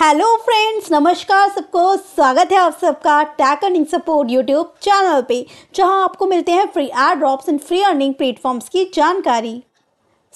hello friends नमस्कार सबको स्वागत है आप सबका tech earning support YouTube channel पे जहां आपको मिलते हैं free airdrops and free earning platforms की जानकारी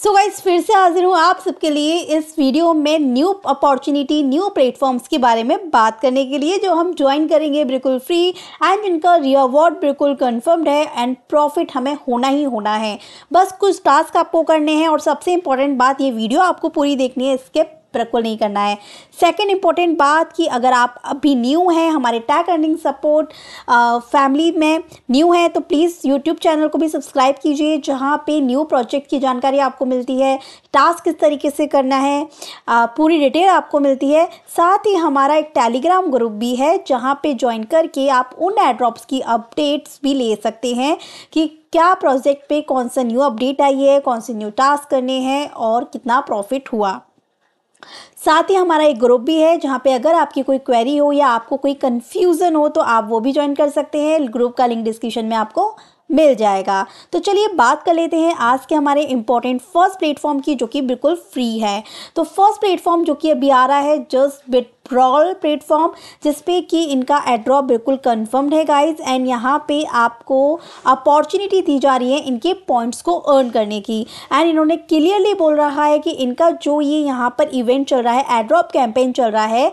सो so गाइज फिर से हाजिर हूँ आप सबके लिए इस वीडियो में न्यू अपॉर्चुनिटी न्यू प्लेटफॉर्म्स के बारे में बात करने के लिए जो हम ज्वाइन करेंगे बिल्कुल फ्री एंड इनका रिवॉर्ड बिल्कुल कन्फर्म्ड है एंड प्रॉफिट हमें होना ही होना है बस कुछ टास्क आपको करने हैं और सबसे इंपॉर्टेंट बात ये वीडियो आपको पूरी देखनी है स्किप बिल्कुल नहीं करना है सेकेंड इंपॉर्टेंट बात कि अगर आप अभी न्यू हैं हमारे टैक अर्निंग सपोर्ट फैमिली में न्यू है तो प्लीज़ यूट्यूब चैनल को भी सब्सक्राइब कीजिए जहाँ पे न्यू प्रोजेक्ट की जानकारी आपको मिलती है टास्क किस तरीके से करना है आ, पूरी डिटेल आपको मिलती है साथ ही हमारा एक टेलीग्राम ग्रुप भी है जहाँ पे ज्वाइन करके आप उन एड्रॉप्स की अपडेट्स भी ले सकते हैं कि क्या प्रोजेक्ट पे कौन सा न्यू अपडेट आई है कौन से न्यू टास्क करने हैं और कितना प्रॉफिट हुआ साथ ही हमारा एक ग्रुप भी है जहाँ पे अगर आपकी कोई क्वेरी हो या आपको कोई कन्फ्यूज़न हो तो आप वो भी ज्वाइन कर सकते हैं ग्रुप का लिंक डिस्क्रिप्शन में आपको मिल जाएगा तो चलिए बात कर लेते हैं आज के हमारे इम्पोर्टेंट फर्स्ट प्लेटफॉर्म की जो कि बिल्कुल फ्री है तो फर्स्ट प्लेटफॉर्म जो कि अभी आ रहा है जस्ट बिट ब्रॉल प्लेटफॉर्म जिसपे कि इनका एड्रॉप बिल्कुल कन्फर्मड है गाइज एंड यहाँ पे आपको अपॉर्चुनिटी दी जा रही है इनके पॉइंट्स को अर्न करने की एंड इन्होंने क्लियरली बोल रहा है कि इनका जो ये यहाँ पर इवेंट चल रहा है एड्रॉप कैंपेन चल रहा है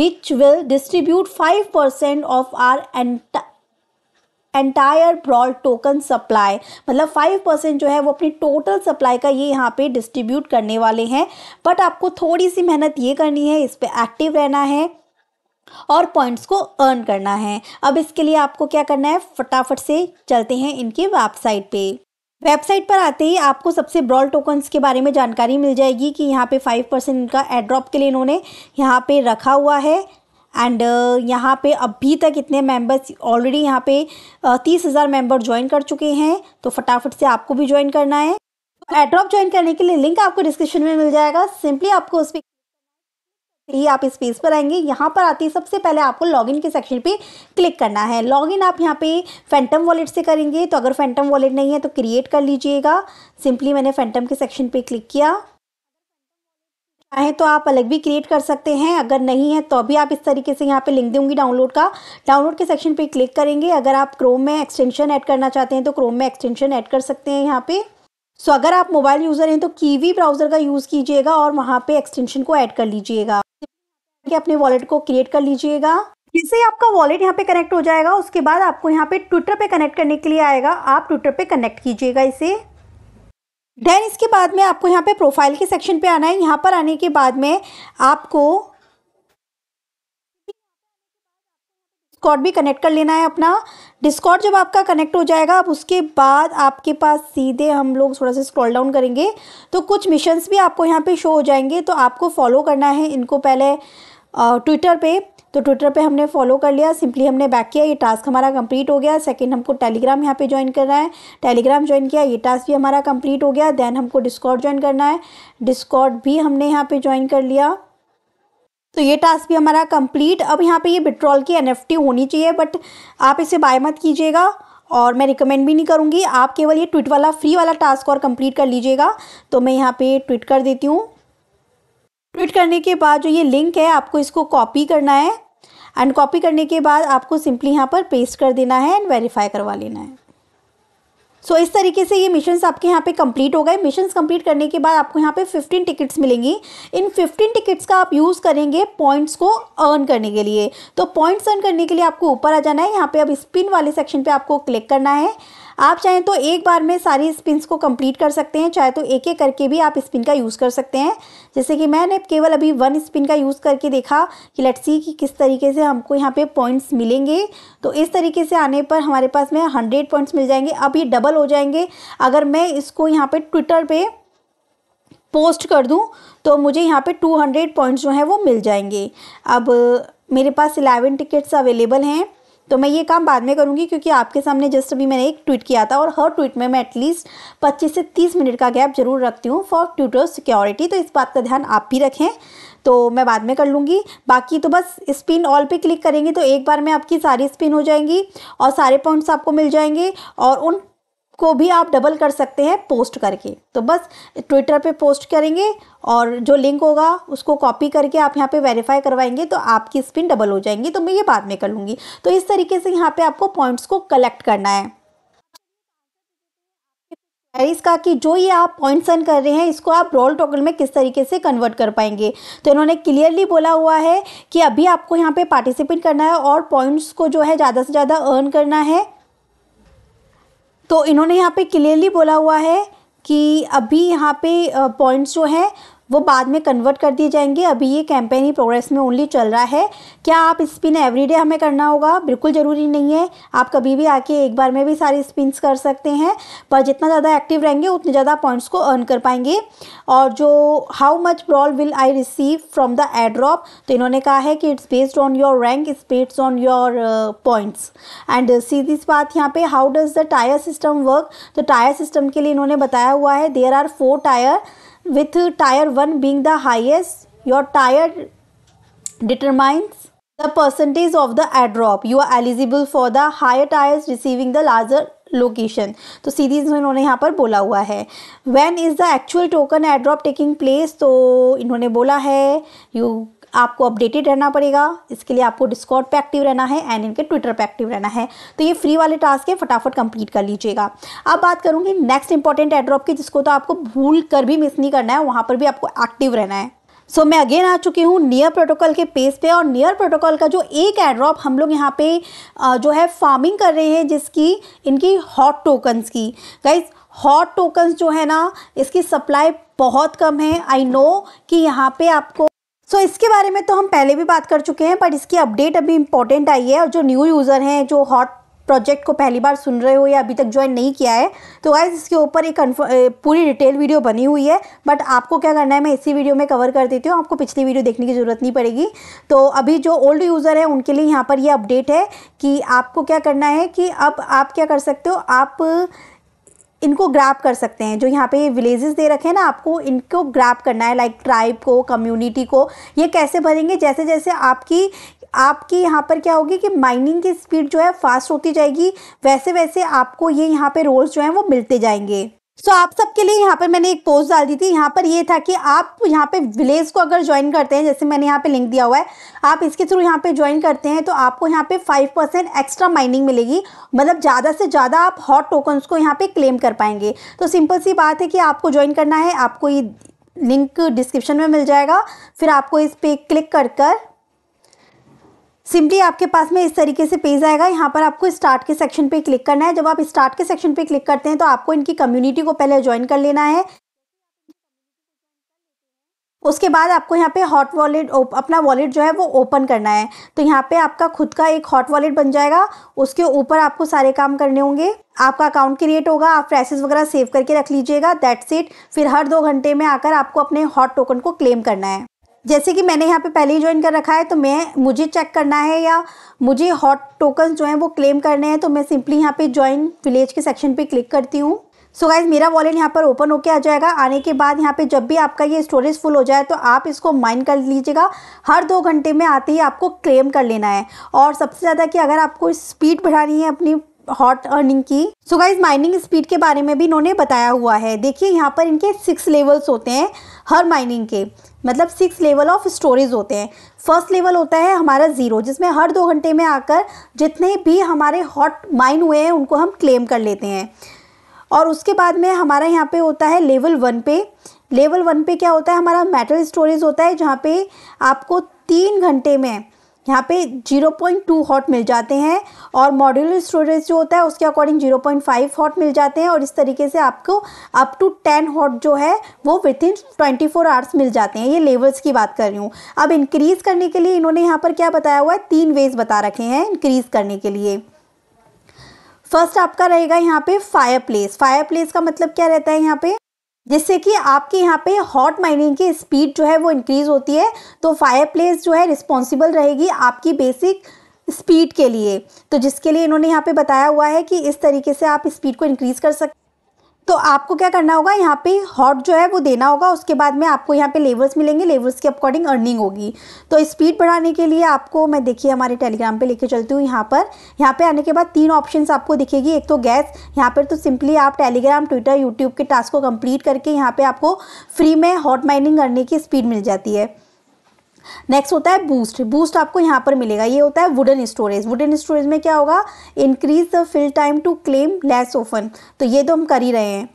which will distribute five percent of our entire brawl token supply मतलब फाइव परसेंट जो है वो अपनी टोटल सप्लाई का ये यहाँ पे डिस्ट्रीब्यूट करने वाले हैं बट आपको थोड़ी सी मेहनत ये करनी है इस पर एक्टिव रहना है और पॉइंट्स को अर्न करना है अब इसके लिए आपको क्या करना है फटाफट से चलते हैं इनकी वेबसाइट पे वेबसाइट पर आते ही आपको सबसे ब्रॉड टोकन्स के बारे में जानकारी मिल जाएगी कि यहाँ पे फाइव परसेंट इनका एड्रॉप के लिए इन्होंने यहाँ पे रखा हुआ है एंड uh, यहाँ पे अभी तक इतने मेंबर्स ऑलरेडी यहाँ पे uh, तीस हज़ार मेम्बर ज्वाइन कर चुके हैं तो फटाफट से आपको भी ज्वाइन करना है एड्रॉप ज्वाइन करने के लिए लिंक आपको डिस्क्रिप्शन में मिल जाएगा सिंपली आपको उस पर ही आप इस पेज पर आएंगे यहाँ पर आते ही सबसे पहले आपको लॉगिन के सेक्शन पे क्लिक करना है लॉगिन आप यहाँ पे फैंटम वॉलेट से करेंगे तो अगर फैंटम वॉलेट नहीं है तो क्रिएट कर लीजिएगा सिंपली मैंने फैंटम के सेक्शन पे क्लिक किया चाहें तो आप अलग भी क्रिएट कर सकते हैं अगर नहीं है तो भी आप इस तरीके से यहाँ पे लिंक दूंगी डाउनलोड का डाउनलोड के सेक्शन पे क्लिक करेंगे अगर आप क्रोम में एक्सटेंशन ऐड करना चाहते हैं तो क्रोम में एक्सटेंशन ऐड कर सकते हैं यहाँ पे सो so, अगर आप मोबाइल यूज़र हैं तो कीवी ब्राउज़र का यूज़ कीजिएगा और वहाँ पे एक्सटेंशन को ऐड कर लीजिएगा अपने वॉलेट को क्रिएट कर लीजिएगा जिससे आपका वॉलेट यहाँ पे कनेक्ट हो जाएगा उसके बाद आपको यहाँ पे ट्विटर पे कनेक्ट करने के लिए आएगा आप ट्विटर पे कनेक्ट कीजिएगा इसे देन इसके बाद में आपको यहाँ पे प्रोफाइल के सेक्शन पे आना है यहाँ पर आने के बाद में आपको डिस्कॉर्ड भी कनेक्ट कर लेना है अपना डिस्कॉर्ड जब आपका कनेक्ट हो जाएगा अब उसके बाद आपके पास सीधे हम लोग थोड़ा सा स्क्रॉल डाउन करेंगे तो कुछ मिशंस भी आपको यहाँ पे शो हो जाएंगे तो आपको फॉलो करना है इनको पहले ट्विटर पे तो ट्विटर पे हमने फॉलो कर लिया सिंपली हमने बैक किया ये टास्क हमारा कंप्लीट हो गया सेकंड हमको टेलीग्राम यहाँ पे ज्वाइन करना है टेलीग्राम ज्वाइन किया ये टास्क भी हमारा कंप्लीट हो गया देन हमको डिस्कॉर्ड ज्वाइन करना है डिस्कॉर्ड भी हमने यहाँ पे ज्वाइन कर लिया तो ये टास्क भी हमारा कंप्लीट अब यहाँ पे ये विड्रॉल की एन होनी चाहिए बट आप इसे बाय मत कीजिएगा और मैं रिकमेंड भी नहीं करूँगी आप केवल ये ट्विट वाला फ्री वाला टास्क और कंप्लीट कर लीजिएगा तो मैं यहाँ पे ट्विट कर देती हूँ ट्वीट करने के बाद जो ये लिंक है आपको इसको कॉपी करना है एंड कॉपी करने के बाद आपको सिंपली यहाँ पर पेस्ट कर देना है एंड वेरीफाई करवा लेना है सो so, इस तरीके से ये मिशन आपके यहाँ पे कंप्लीट हो गए मिशन कंप्लीट करने के बाद आपको यहाँ पे 15 टिकट्स मिलेंगी इन 15 टिकट्स का आप यूज़ करेंगे पॉइंट्स को अर्न करने के लिए तो पॉइंट्स अर्न करने के लिए आपको ऊपर आ जाना है यहाँ पे अब स्पिन वाले सेक्शन पे आपको क्लिक करना है आप चाहें तो एक बार में सारी स्पिन्स को कंप्लीट कर सकते हैं चाहे तो एक एक करके भी आप स्पिन का यूज़ कर सकते हैं जैसे कि मैंने केवल अभी वन स्पिन का यूज़ करके देखा कि लेट्स सी कि किस तरीके से हमको यहाँ पे पॉइंट्स मिलेंगे तो इस तरीके से आने पर हमारे पास में हंड्रेड पॉइंट्स मिल जाएंगे अब ये डबल हो जाएंगे अगर मैं इसको यहाँ पर ट्विटर पर पोस्ट कर दूँ तो मुझे यहाँ पे हंड्रेड पॉइंट्स जो हैं वो मिल जाएंगे अब मेरे पास इलेवन टिकट्स अवेलेबल हैं तो मैं ये काम बाद में करूँगी क्योंकि आपके सामने जस्ट अभी मैंने एक ट्वीट किया था और हर ट्वीट में मैं एटलीस्ट पच्चीस से तीस मिनट का गैप जरूर रखती हूँ फॉर ट्यूटर सिक्योरिटी तो इस बात का ध्यान आप भी रखें तो मैं बाद में कर लूँगी बाकी तो बस स्पिन ऑल पे क्लिक करेंगे तो एक बार में आपकी सारी स्पिन हो जाएंगी और सारे पॉइंट्स आपको मिल जाएंगे और उन को भी आप डबल कर सकते हैं पोस्ट करके तो बस ट्विटर पे पोस्ट करेंगे और जो लिंक होगा उसको कॉपी करके आप यहाँ पे वेरीफाई करवाएंगे तो आपकी स्पिन डबल हो जाएंगी तो मैं ये बाद में कर लूँगी तो इस तरीके से यहाँ पे आपको पॉइंट्स को कलेक्ट करना है इसका कि जो ये आप पॉइंट्स अर्न कर रहे हैं इसको आप रोल टोकन में किस तरीके से कन्वर्ट कर पाएंगे तो इन्होंने क्लियरली बोला हुआ है कि अभी आपको यहाँ पे पार्टिसिपेट करना है और पॉइंट्स को जो है ज़्यादा से ज़्यादा अर्न करना है तो इन्होंने यहाँ पे क्लियरली बोला हुआ है कि अभी यहाँ पे पॉइंट्स जो हैं वो बाद में कन्वर्ट कर दिए जाएंगे अभी ये कैंपेन ही प्रोग्रेस में ओनली चल रहा है क्या आप स्पिन एवरीडे हमें करना होगा बिल्कुल ज़रूरी नहीं है आप कभी भी आके एक बार में भी सारी स्पिन्स कर सकते हैं पर जितना ज़्यादा एक्टिव रहेंगे उतने ज़्यादा पॉइंट्स को अर्न कर पाएंगे और जो how much brawl will I receive from the airdrop तो इन्होंने कहा है कि it's based on your rank it's based on your points and सीधी बात यहाँ पे how does the tier system work तो टायर सिस्टम के लिए इन्होंने बताया हुआ है there are four tier with tier 1 being the highest your tier determines the percentage of the airdrop you are eligible for the higher tires receiving the larger allocation तो सीधी इन्होंने यहाँ पर बोला हुआ है when is the actual token airdrop taking place तो इन्होंने बोला है यू आपको अपडेटेड रहना पड़ेगा इसके लिए आपको डिस्कॉर्ड पे एक्टिव रहना है एंड इनके ट्विटर पे एक्टिव रहना है तो ये फ्री वाले टास्क है फटाफट कंप्लीट कर लीजिएगा अब बात करूंगी नेक्स्ट इंपॉर्टेंट एड्रॉप की जिसको तो आपको भूल कर भी मिस नहीं करना है वहाँ पर भी आपको एक्टिव रहना है सो so, मैं अगेन आ चुकी हूँ नियर प्रोटोकॉल के पेज पे और नियर प्रोटोकॉल का जो एक एड्रॉप हम लोग यहाँ पे जो है फार्मिंग कर रहे हैं जिसकी इनकी हॉट टोकन्स की गाइज हॉट टोकन्स जो है ना इसकी सप्लाई बहुत कम है आई नो कि यहाँ पे आपको सो so, इसके बारे में तो हम पहले भी बात कर चुके हैं बट इसकी अपडेट अभी इंपॉर्टेंट आई है और जो न्यू यूज़र हैं जो हॉट प्रोजेक्ट को पहली बार सुन रहे हो या अभी तक ज्वाइन नहीं किया है तो आइज इसके ऊपर एक पूरी डिटेल वीडियो बनी हुई है बट आपको क्या करना है मैं इसी वीडियो में कवर कर देती हूँ आपको पिछली वीडियो देखने की ज़रूरत नहीं पड़ेगी तो अभी जो ओल्ड यूज़र है उनके लिए यहाँ पर ये अपडेट है कि आपको क्या करना है कि अब आप क्या कर सकते हो आप इनको ग्रैप कर सकते हैं जो यहाँ पे विलेजेस दे रखे हैं ना आपको इनको ग्रैप करना है लाइक ट्राइब को कम्युनिटी को ये कैसे भरेंगे जैसे जैसे आपकी आपकी यहाँ पर क्या होगी कि माइनिंग की स्पीड जो है फास्ट होती जाएगी वैसे वैसे आपको ये यहाँ पे रोल्स जो हैं वो मिलते जाएंगे सो so, आप सबके लिए यहाँ पर मैंने एक पोस्ट डाल दी थी यहाँ पर ये था कि आप यहाँ पे विलेज को अगर ज्वाइन करते हैं जैसे मैंने यहाँ पे लिंक दिया हुआ है आप इसके थ्रू यहाँ पे ज्वाइन करते हैं तो आपको यहाँ पे फाइव परसेंट एक्स्ट्रा माइनिंग मिलेगी मतलब ज़्यादा से ज़्यादा आप हॉट टोकन्स को यहाँ पे क्लेम कर पाएंगे तो सिंपल सी बात है कि आपको ज्वाइन करना है आपको ये लिंक डिस्क्रिप्शन में मिल जाएगा फिर आपको इस पर क्लिक कर कर सिंपली आपके पास में इस तरीके से पेज आएगा यहाँ पर आपको स्टार्ट के सेक्शन पे क्लिक करना है जब आप स्टार्ट के सेक्शन पे क्लिक करते हैं तो आपको इनकी कम्युनिटी को पहले ज्वाइन कर लेना है उसके बाद आपको यहाँ पे हॉट वॉलेट अपना वॉलेट जो है वो ओपन करना है तो यहाँ पे आपका खुद का एक हॉट वॉलेट बन जाएगा उसके ऊपर आपको सारे काम करने होंगे आपका अकाउंट क्रिएट होगा आप प्राइसेस वगैरह सेव करके रख लीजिएगा दैट्स इट फिर हर दो घंटे में आकर आपको अपने हॉट टोकन को क्लेम करना है जैसे कि मैंने यहाँ पे पहले ही ज्वाइन कर रखा है तो मैं मुझे चेक करना है या मुझे हॉट टोकन जो है वो क्लेम करने हैं तो मैं सिंपली यहाँ पे ज्वाइन विलेज के सेक्शन पे क्लिक करती हूँ सो गाइज मेरा वॉलेट यहाँ पर ओपन होके आ जाएगा आने के बाद यहाँ पे जब भी आपका ये स्टोरेज फुल हो जाए तो आप इसको माइन कर लीजिएगा हर दो घंटे में आते ही आपको क्लेम कर लेना है और सबसे ज़्यादा कि अगर आपको स्पीड बढ़ानी है अपनी हॉट अर्निंग की सो गाइज माइनिंग स्पीड के बारे में भी इन्होंने बताया हुआ है देखिए यहाँ पर इनके सिक्स लेवल्स होते हैं हर माइनिंग के मतलब सिक्स लेवल ऑफ स्टोरेज होते हैं फर्स्ट लेवल होता है हमारा ज़ीरो जिसमें हर दो घंटे में आकर जितने भी हमारे हॉट माइन हुए हैं उनको हम क्लेम कर लेते हैं और उसके बाद में हमारा यहाँ पे होता है लेवल वन पे लेवल वन पे क्या होता है हमारा मेटल स्टोरेज होता है जहाँ पे आपको तीन घंटे में यहाँ पे 0.2 हॉट मिल जाते हैं और मॉड्यूलर स्टोरेज जो होता है उसके अकॉर्डिंग 0.5 हॉट मिल जाते हैं और इस तरीके से आपको अप टू 10 हॉट जो है वो विद इन ट्वेंटी आवर्स मिल जाते हैं ये लेवल्स की बात कर रही हूँ अब इंक्रीज़ करने के लिए इन्होंने यहाँ पर क्या बताया हुआ है तीन वेज बता रखे हैं इंक्रीज़ करने के लिए फर्स्ट आपका रहेगा यहाँ पे फायर प्लेस फायर प्लेस का मतलब क्या रहता है यहाँ पे जिससे कि आपके यहाँ पे हॉट माइनिंग की स्पीड जो है वो इंक्रीज़ होती है तो फायरप्लेस जो है रिस्पॉन्सिबल रहेगी आपकी बेसिक स्पीड के लिए तो जिसके लिए इन्होंने यहाँ पे बताया हुआ है कि इस तरीके से आप स्पीड को इंक्रीज़ कर सकते तो आपको क्या करना होगा यहाँ पे हॉट जो है वो देना होगा उसके बाद में आपको यहाँ पे लेवर्स मिलेंगे लेवर्स के अकॉर्डिंग अर्निंग होगी तो स्पीड बढ़ाने के लिए आपको मैं देखिए हमारे टेलीग्राम पे लेके चलती हूँ यहाँ पर यहाँ पे आने के बाद तीन ऑप्शंस आपको दिखेगी एक तो गैस यहाँ पर तो सिंपली आप टेलीग्राम ट्विटर यूट्यूब के टास्क को कम्प्लीट करके यहाँ पर आपको फ्री में हॉट माइनिंग करने की स्पीड मिल जाती है नेक्स्ट होता है बूस्ट बूस्ट आपको यहाँ पर मिलेगा ये होता है वुडन स्टोरेज वुडन स्टोरेज में क्या होगा increase the fill time to claim less often तो ये तो हम कर ही रहे हैं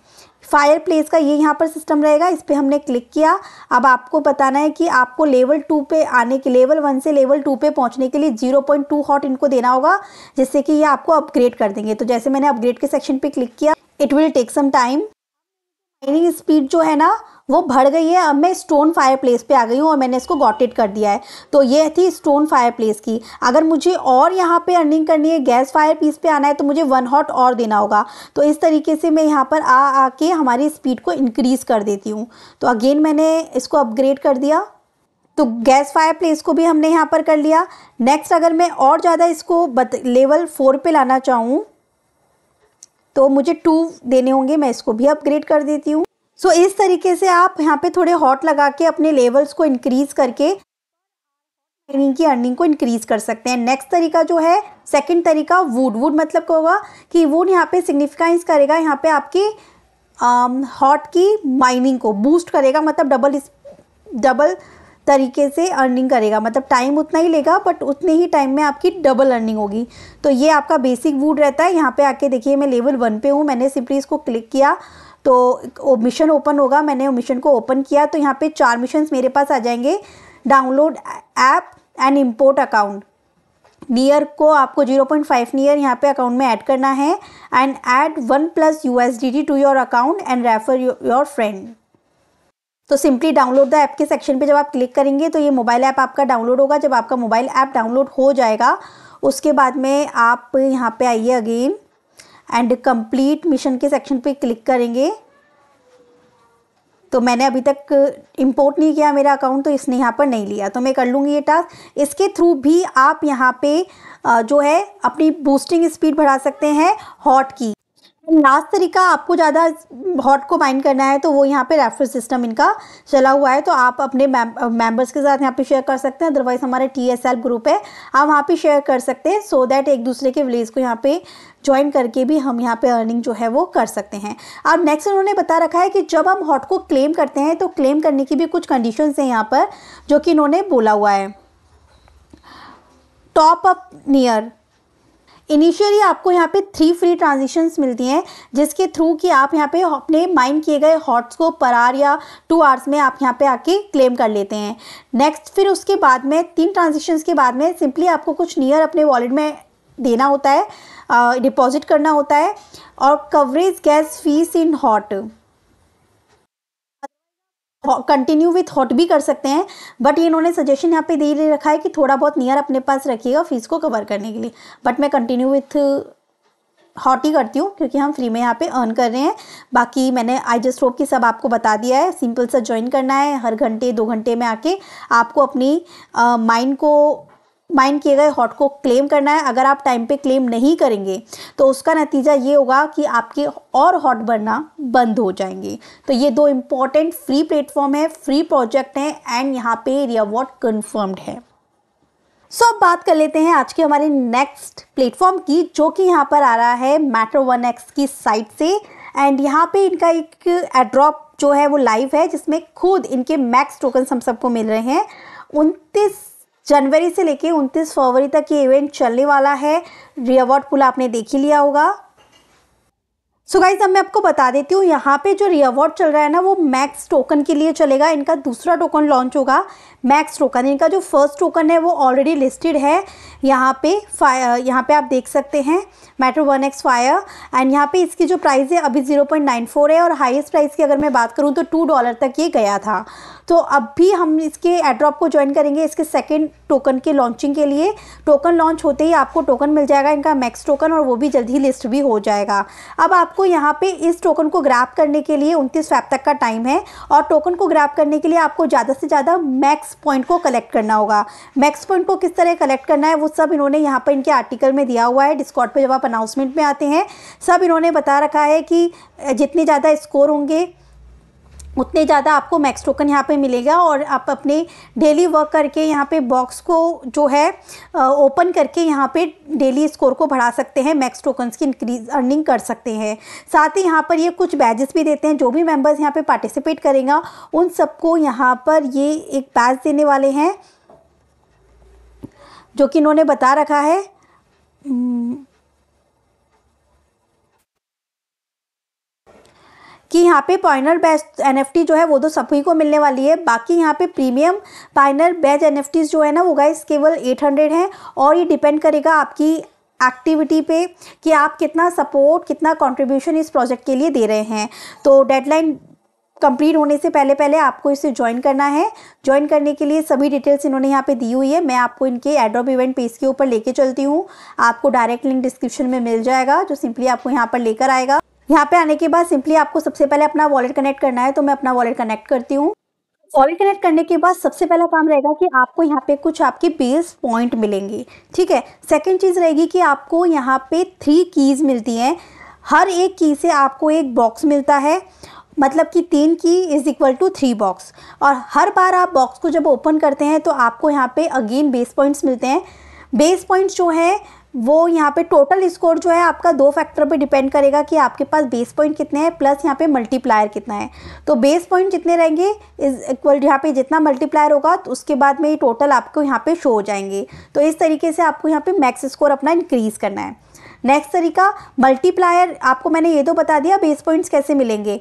फायर प्लेस का ये यहाँ पर सिस्टम रहेगा इस पर हमने क्लिक किया अब आपको बताना है कि आपको लेवल टू पे आने के लेवल वन से लेवल टू पे पहुँचने के लिए जीरो पॉइंट टू हॉट इनको देना होगा जिससे कि ये आपको अपग्रेड कर देंगे तो जैसे मैंने अपग्रेड के सेक्शन पे क्लिक किया it will take some time mining speed जो है ना वो भर गई है अब मैं स्टोन फायर प्लेस पर आ गई हूँ और मैंने इसको गॉटेड कर दिया है तो ये थी स्टोन फायर प्लेस की अगर मुझे और यहाँ पर अर्निंग करनी है गैस फायर पीस पर आना है तो मुझे वन हॉट और देना होगा तो इस तरीके से मैं यहाँ पर आ आके हमारी स्पीड को इनक्रीज़ कर देती हूँ तो अगेन मैंने इसको अपग्रेड कर दिया तो गैस फायर प्लेस को भी हमने यहाँ पर कर लिया नेक्स्ट अगर मैं और ज़्यादा इसको बत, लेवल फोर पे लाना चाहूँ तो मुझे टू देने होंगे मैं इसको भी अपग्रेड कर देती हूँ सो इस तरीके से आप यहाँ पे थोड़े हॉट लगा के अपने लेवल्स को इंक्रीज करके अर्निंग की अर्निंग को इंक्रीज कर सकते हैं नेक्स्ट तरीका जो है सेकंड तरीका वुड वुड मतलब क्या होगा कि वुड यहाँ पे सिग्निफिकाइंस करेगा यहाँ पे आपके हॉट um, की माइनिंग को बूस्ट करेगा मतलब डबल इस डबल तरीके से अर्निंग करेगा मतलब टाइम उतना ही लेगा बट उतने ही टाइम में आपकी डबल अर्निंग होगी तो ये आपका बेसिक वुड रहता है यहाँ पे आके देखिए मैं लेवल वन पे हूँ मैंने सिंपली इसको क्लिक किया तो मिशन ओपन होगा मैंने मिशन को ओपन किया तो यहाँ पे चार मिशन मेरे पास आ जाएंगे download app and import account NEAR को आपको 0.5 पॉइंट फाइव नियर यहाँ पे अकाउंट में ऐड करना है and add one plus U S D D to your account and refer your friend तो सिंपली डाउनलोड द ऐप के सेक्शन पे जब आप क्लिक करेंगे तो ये मोबाइल ऐप आपका डाउनलोड होगा जब आपका मोबाइल ऐप डाउनलोड हो जाएगा उसके बाद में आप यहाँ पे आइए अगेन एंड कंप्लीट मिशन के सेक्शन पे क्लिक करेंगे तो मैंने अभी तक इंपोर्ट uh, नहीं किया मेरा अकाउंट तो इसने यहाँ पर नहीं लिया तो मैं कर लूँगी ये टास्क इसके थ्रू भी आप यहाँ पे uh, जो है अपनी बूस्टिंग स्पीड बढ़ा सकते हैं हॉट की लास्ट तरीका आपको ज़्यादा हॉट को माइंड करना है तो वो यहाँ पे रेफर सिस्टम इनका चला हुआ है तो आप अपने मेंबर्स के साथ यहाँ पे शेयर कर सकते हैं अदरवाइज हमारे टी एस एल ग्रुप है आप वहाँ पे शेयर कर सकते हैं सो दैट एक दूसरे के विलेज को यहाँ पे ज्वाइन करके भी हम यहाँ पे अर्निंग जो है वो कर सकते हैं अब नेक्स्ट उन्होंने बता रखा है कि जब हम हॉट को क्लेम करते हैं तो क्लेम करने की भी कुछ कंडीशन हैं यहाँ पर जो कि इन्होंने बोला हुआ है टॉप अप नियर इनिशियली आपको यहाँ पे थ्री फ्री ट्रांजिशंस मिलती हैं जिसके थ्रू कि आप यहाँ पे अपने माइंड किए गए हॉट्स को पर आर या टू आवर्स में आप यहाँ पे आके क्लेम कर लेते हैं नेक्स्ट फिर उसके बाद में तीन ट्रांजेक्शन्स के बाद में सिंपली आपको कुछ नियर अपने वॉलेट में देना होता है डिपॉजिट करना होता है और coverage gas fees in hot continue with hot भी कर सकते हैं बट इन्होंने सजेशन यहाँ पे दे रखा है कि थोड़ा बहुत नियर अपने पास रखिएगा फीस को कवर करने के लिए बट मैं कंटिन्यू विथ हॉट ही करती हूँ क्योंकि हम फ्री में यहाँ पे अर्न कर रहे हैं बाकी मैंने आई जस्ट होप की सब आपको बता दिया है सिंपल सा ज्वाइन करना है हर घंटे दो घंटे में आके आपको अपनी माइंड को माइंड किए गए हॉट को क्लेम करना है अगर आप टाइम पे क्लेम नहीं करेंगे तो उसका नतीजा ये होगा कि आपके और हॉट बनना बंद हो जाएंगे तो ये दो इम्पॉर्टेंट फ्री प्लेटफॉर्म है फ्री प्रोजेक्ट है एंड यहाँ पे रिवॉर्ड कन्फर्म्ड है सो so, अब बात कर लेते हैं आज के हमारे नेक्स्ट प्लेटफॉर्म की जो कि यहाँ पर आ रहा है मैटर वन एक्स की साइट से एंड यहाँ पे इनका एक एड्रॉप जो है वो लाइव है जिसमें खुद इनके मैक्स टोकन्स हम सबको मिल रहे हैं उनतीस जनवरी से लेके 29 फरवरी तक ये इवेंट चलने वाला है रिअवॉर्ड पुल आपने देख ही लिया होगा सो गाइज अब मैं आपको बता देती हूँ यहाँ पे जो रियावॉट चल रहा है ना वो मैक्स टोकन के लिए चलेगा इनका दूसरा टोकन लॉन्च होगा मैक्स टोकन इनका जो फर्स्ट टोकन है वो ऑलरेडी लिस्टेड है यहाँ पे फायर यहाँ पे आप देख सकते हैं metro one X fire and यहाँ पे इसकी जो प्राइस है अभी 0.94 है और हाइस्ट प्राइस की अगर मैं बात करूँ तो टू डॉलर तक ये गया था तो अब भी हम इसके एड्रॉप को ज्वाइन करेंगे इसके सेकेंड टोकन के लॉन्चिंग के लिए टोकन लॉन्च होते ही आपको टोकन मिल जाएगा इनका मैक्स टोकन और वो भी जल्द ही लिस्ट भी हो जाएगा अब आपको यहाँ पे इस टोकन को ग्रैप करने के लिए उनतीस फैप तक का टाइम है और टोकन को ग्रैप करने के लिए आपको ज़्यादा से ज़्यादा मैक्स पॉइंट को कलेक्ट करना होगा मैक्स पॉइंट को किस तरह कलेक्ट करना है वो सब इन्होंने यहाँ पर इनके आर्टिकल में दिया हुआ है डिस्कॉट पर जब आप अनाउंसमेंट में आते हैं सब इन्होंने बता रखा है कि जितने ज़्यादा स्कोर होंगे उतने ज़्यादा आपको मैक्स टोकन यहाँ पे मिलेगा और आप अपने डेली वर्क करके यहाँ पे बॉक्स को जो है ओपन करके यहाँ पे डेली स्कोर को बढ़ा सकते हैं मैक्स टोकन्स की इंक्रीज अर्निंग कर सकते हैं साथ ही यहाँ पर ये कुछ बैजेस भी देते हैं जो भी मेंबर्स यहाँ पे पार्टिसिपेट करेगा उन सबको यहाँ पर ये एक बैज देने वाले हैं जो कि इन्होंने बता रखा है कि यहाँ पे पॉइनर बेस्ट एन जो है वो तो सभी को मिलने वाली है बाकी यहाँ पे प्रीमियम पाइनर बैच एन जो है ना वो गाइस केवल 800 है और ये डिपेंड करेगा आपकी एक्टिविटी पे कि आप कितना सपोर्ट कितना कंट्रीब्यूशन इस प्रोजेक्ट के लिए दे रहे हैं तो डेडलाइन कंप्लीट होने से पहले पहले आपको इसे ज्वाइन करना है ज्वाइन करने के लिए सभी डिटेल्स इन्होंने यहाँ पे दी हुई है मैं आपको इनके एड्रॉप इवेंट पेज के ऊपर लेके चलती हूँ आपको डायरेक्ट लिंक डिस्क्रिप्शन में मिल जाएगा जो सिंपली आपको यहाँ पर लेकर आएगा यहाँ पे आने के बाद सिंपली आपको सबसे पहले अपना वॉलेट कनेक्ट करना है तो मैं अपना वॉलेट कनेक्ट करती हूँ वॉलेट कनेक्ट करने के बाद सबसे पहला काम रहेगा कि आपको यहाँ पे कुछ आपके बेस पॉइंट मिलेंगे ठीक है सेकंड चीज़ रहेगी कि आपको यहाँ पे थ्री कीज़ मिलती हैं हर एक की से आपको एक बॉक्स मिलता है मतलब कि तीन की is equal to three box और हर बार आप बॉक्स को जब ओपन करते हैं तो आपको यहाँ पे अगेन बेस पॉइंट्स मिलते हैं बेस पॉइंट्स जो हैं वो यहाँ पे टोटल स्कोर जो है आपका दो फैक्टर पे डिपेंड करेगा कि आपके पास बेस पॉइंट कितने हैं प्लस यहाँ पे मल्टीप्लायर कितना है तो बेस पॉइंट जितने रहेंगे इज इक्वल यहाँ पे जितना मल्टीप्लायर होगा तो उसके बाद में ये टोटल आपको यहाँ पे शो हो जाएंगे तो इस तरीके से आपको यहाँ पे मैक्स स्कोर अपना इंक्रीज़ करना है नेक्स्ट तरीका मल्टीप्लायर आपको मैंने ये तो बता दिया बेस पॉइंट्स कैसे मिलेंगे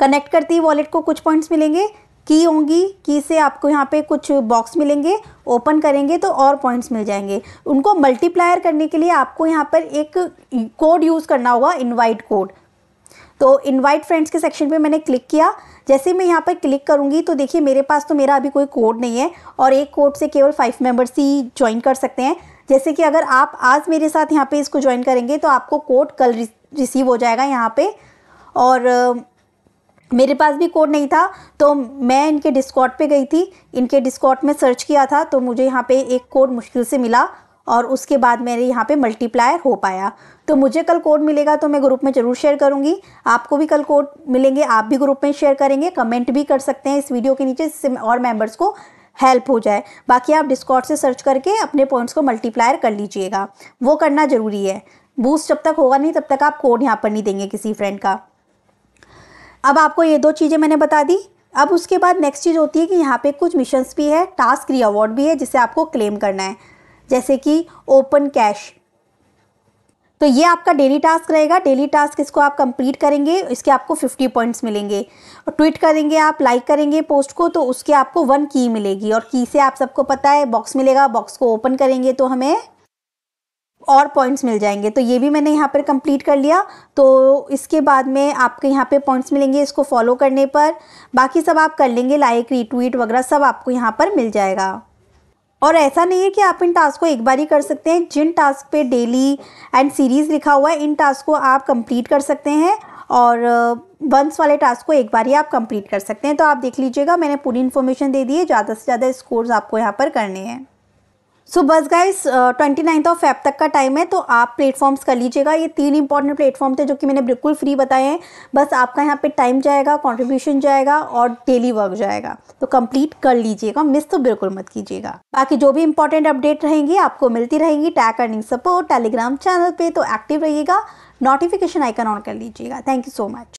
कनेक्ट करती है वॉलेट को कुछ पॉइंट्स मिलेंगे की होंगी की से आपको यहाँ पे कुछ बॉक्स मिलेंगे ओपन करेंगे तो और पॉइंट्स मिल जाएंगे उनको मल्टीप्लायर करने के लिए आपको यहाँ पर एक कोड यूज़ करना होगा इनवाइट कोड तो इनवाइट फ्रेंड्स के सेक्शन पे मैंने क्लिक किया जैसे मैं यहाँ पर क्लिक करूँगी तो देखिए मेरे पास तो मेरा अभी कोई कोड नहीं है और एक कोड से केवल फाइव मेम्बर्स ही ज्वाइन कर सकते हैं जैसे कि अगर आप आज मेरे साथ यहाँ पर इसको ज्वाइन करेंगे तो आपको कोड कल रिसीव हो जाएगा यहाँ पर और मेरे पास भी कोड नहीं था तो मैं इनके डिस्कॉट पे गई थी इनके डिस्कॉट में सर्च किया था तो मुझे यहाँ पे एक कोड मुश्किल से मिला और उसके बाद मेरे यहाँ पे मल्टीप्लायर हो पाया तो मुझे कल कोड मिलेगा तो मैं ग्रुप में ज़रूर शेयर करूँगी आपको भी कल कोड मिलेंगे आप भी ग्रुप में शेयर करेंगे कमेंट भी कर सकते हैं इस वीडियो के नीचे जिससे और मेम्बर्स को हेल्प हो जाए बाकी आप डिस्कॉट से सर्च करके अपने पॉइंट्स को मल्टीप्लायर कर लीजिएगा वो करना ज़रूरी है बूस्ट जब तक होगा नहीं तब तक आप कोड यहाँ पर नहीं देंगे किसी फ्रेंड का अब आपको ये दो चीज़ें मैंने बता दी अब उसके बाद नेक्स्ट चीज़ होती है कि यहाँ पे कुछ मिशंस भी है टास्क री अवार्ड भी है जिसे आपको क्लेम करना है जैसे कि ओपन कैश तो ये आपका डेली टास्क रहेगा डेली टास्क इसको आप कंप्लीट करेंगे इसके आपको 50 पॉइंट्स मिलेंगे और ट्वीट करेंगे आप लाइक करेंगे पोस्ट को तो उसके आपको वन की मिलेगी और की से आप सबको पता है बॉक्स मिलेगा बॉक्स को ओपन करेंगे तो हमें और पॉइंट्स मिल जाएंगे तो ये भी मैंने यहाँ पर कंप्लीट कर लिया तो इसके बाद में आपके यहाँ पे पॉइंट्स मिलेंगे इसको फॉलो करने पर बाकी सब आप कर लेंगे लाइक रीट्वीट वगैरह सब आपको यहाँ पर मिल जाएगा और ऐसा नहीं है कि आप इन टास्क को एक बार ही कर सकते हैं जिन टास्क पे डेली एंड सीरीज़ लिखा हुआ है इन टास्क को आप कंप्लीट कर सकते हैं और वंस uh, वाले टास्क को एक बार ही आप कंप्लीट कर सकते हैं तो आप देख लीजिएगा मैंने पूरी इन्फॉर्मेशन दे दी है ज़्यादा से ज़्यादा स्कोर्स आपको यहाँ पर करने हैं सो बस guys twenty ninth of Feb तक का टाइम है तो आप प्लेटफॉर्म्स कर लीजिएगा ये तीन इंपॉर्टेंट प्लेटफॉर्म थे जो कि मैंने बिल्कुल फ्री बताए हैं बस आपका यहाँ पे टाइम जाएगा कंट्रीब्यूशन जाएगा और डेली वर्क जाएगा तो कंप्लीट कर लीजिएगा मिस तो बिल्कुल मत कीजिएगा बाकी जो भी इंपॉर्टेंट अपडेट रहेंगी आपको मिलती रहेगी tech earning support Telegram channel पर तो एक्टिव रहिएगा नोटिफिकेशन आइकन ऑन कर लीजिएगा थैंक यू सो मच